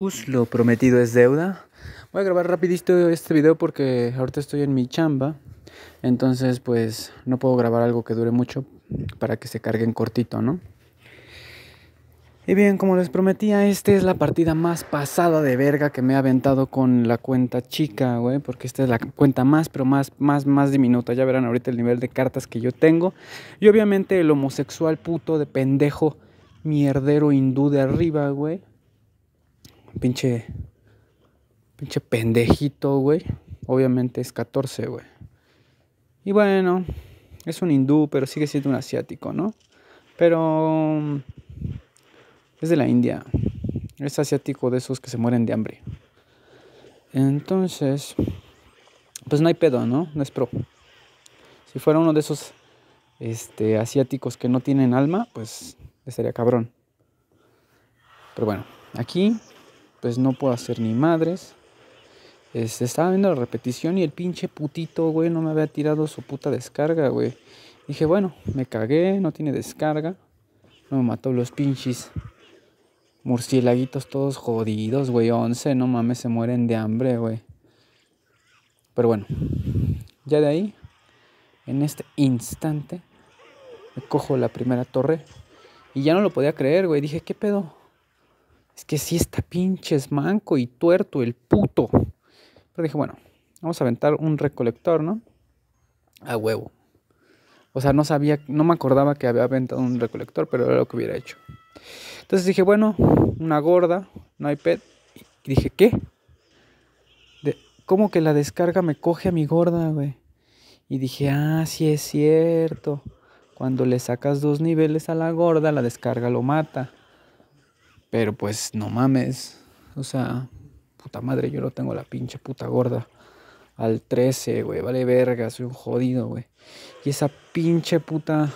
Pues, lo prometido es deuda. Voy a grabar rapidito este video porque ahorita estoy en mi chamba. Entonces, pues no puedo grabar algo que dure mucho para que se carguen cortito, ¿no? Y bien, como les prometía, esta es la partida más pasada de verga que me he aventado con la cuenta chica, güey. Porque esta es la cuenta más, pero más, más, más diminuta. Ya verán ahorita el nivel de cartas que yo tengo. Y obviamente el homosexual puto de pendejo mierdero hindú de arriba, güey Pinche. Pinche pendejito, güey. Obviamente es 14, güey. Y bueno, es un hindú, pero sigue siendo un asiático, ¿no? Pero. Mm, es de la India. Es asiático de esos que se mueren de hambre. Entonces. Pues no hay pedo, ¿no? No es pro. Si fuera uno de esos este, asiáticos que no tienen alma, pues sería cabrón. Pero bueno, aquí pues no puedo hacer ni madres. Este, estaba viendo la repetición y el pinche putito, güey, no me había tirado su puta descarga, güey. Dije, bueno, me cagué, no tiene descarga. No me mató los pinches murciélaguitos todos jodidos, güey. 11, no mames, se mueren de hambre, güey. Pero bueno, ya de ahí, en este instante, me cojo la primera torre. Y ya no lo podía creer, güey. Dije, ¿qué pedo? es que sí está pinches manco y tuerto el puto. Pero dije, bueno, vamos a aventar un recolector, ¿no? A huevo. O sea, no sabía, no me acordaba que había aventado un recolector, pero era lo que hubiera hecho. Entonces dije, bueno, una gorda, no hay pet. Y dije, ¿qué? ¿Cómo que la descarga me coge a mi gorda, güey? Y dije, ah, sí es cierto. Cuando le sacas dos niveles a la gorda, la descarga lo mata. Pero pues no mames. O sea, puta madre, yo no tengo la pinche puta gorda. Al 13, güey, vale verga, soy un jodido, güey. Y esa pinche puta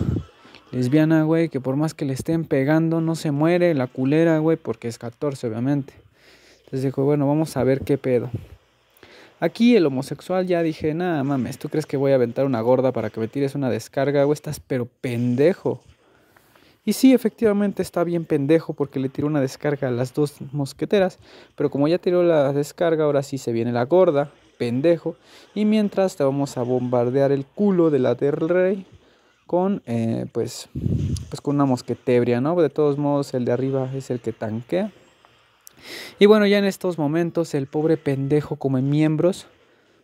lesbiana, güey, que por más que le estén pegando, no se muere, la culera, güey, porque es 14, obviamente. Entonces dijo, bueno, vamos a ver qué pedo. Aquí el homosexual ya dije, nada mames, ¿tú crees que voy a aventar una gorda para que me tires una descarga, güey? Estás pero pendejo. Y sí, efectivamente está bien pendejo porque le tiró una descarga a las dos mosqueteras, pero como ya tiró la descarga, ahora sí se viene la gorda, pendejo. Y mientras te vamos a bombardear el culo de la del rey con, eh, pues, pues con una mosquetebria, ¿no? De todos modos, el de arriba es el que tanquea. Y bueno, ya en estos momentos el pobre pendejo come miembros,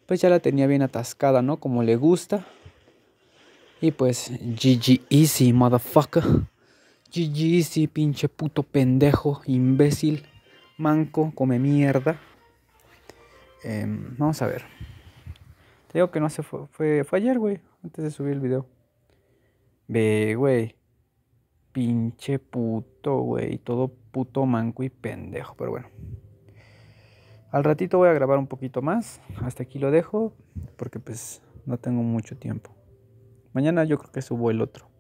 pues ya la tenía bien atascada, ¿no? Como le gusta. Y pues, GG Easy, motherfucker. GG, sí, pinche puto pendejo, imbécil, manco, come mierda. Em, vamos a ver. Te digo que no se fue, fue, fue ayer, güey, antes de subir el video. Ve, güey. Pinche puto, güey. Todo puto manco y pendejo, pero bueno. Al ratito voy a grabar un poquito más. Hasta aquí lo dejo porque pues no tengo mucho tiempo. Mañana yo creo que subo el otro.